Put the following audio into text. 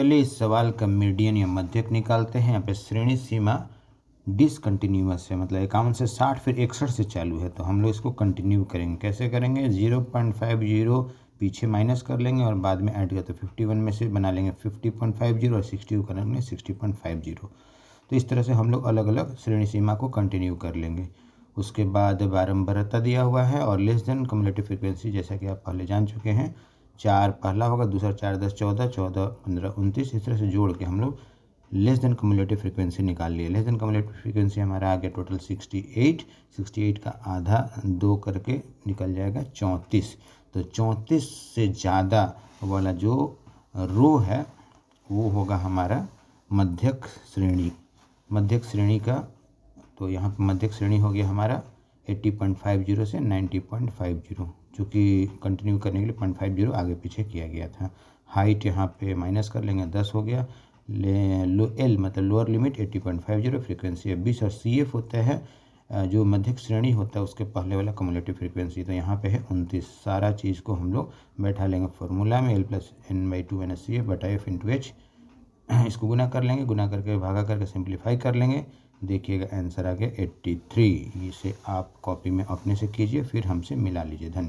चलिए इस सवाल का मीडियन या मध्यक निकालते हैं यहाँ पे श्रेणी सीमा डिसकंटिन्यूस है मतलब इक्यावन से साठ फिर इकसठ से चालू है तो हम लोग इसको कंटिन्यू करेंगे कैसे करेंगे जीरो पॉइंट फाइव जीरो पीछे माइनस कर लेंगे और बाद में ऐड कर तो फिफ्टी वन में से बना लेंगे फिफ्टी पॉइंट फाइव जीरो और सिक्सटी को करेंगे सिक्सटी पॉइंट फाइव जीरो तो इस तरह से हम लोग अलग अलग श्रेणी सीमा को कंटिन्यू कर लेंगे उसके बाद बारम्बरता दिया हुआ है और लेस देन कम्युलेटिव फ्रिक्वेंसी जैसा कि आप पहले जान चुके हैं चार पहला होगा दूसरा चार दस चौदह चौदह पंद्रह उनतीस इस तरह से जोड़ के हम लोग लेस देन कम्युलेटिव फ्रीक्वेंसी निकाल लिए लेस देन कम्युलेटिव फ्रीक्वेंसी हमारा आ गया total sixty eight sixty eight का आधा दो करके निकल जाएगा चौंतीस तो चौंतीस से ज़्यादा वाला जो रो है वो होगा हमारा मध्यक श्रेणी मध्यक श्रेणी का तो यहाँ पर मध्यक श्रेणी हो गया हमारा 80.50 से 90.50 जो कि कंटिन्यू करने के लिए पॉइंट फाइव जीरो आगे पीछे किया गया था हाइट यहाँ पे माइनस कर लेंगे दस हो गया ले लो एल मतलब lower limit eighty point five zero frequency है बीस और सी एफ होता है जो मध्यक श्रेणी होता है उसके पहले वाला कम्युलेटिव फ्रिक्वेंसी तो यहाँ पे है उनतीस सारा चीज़ को हम लोग बैठा लेंगे फॉर्मूला में L plus N by two minus C F बटा एफ इंटू एच इसको गुना कर लेंगे गुना करके भागा करके सिंप्लीफाई कर लेंगे देखिएगा आंसर आ गया एट्टी थ्री इसे आप कॉपी में अपने से कीजिए फिर हमसे मिला लीजिए धन्यवाद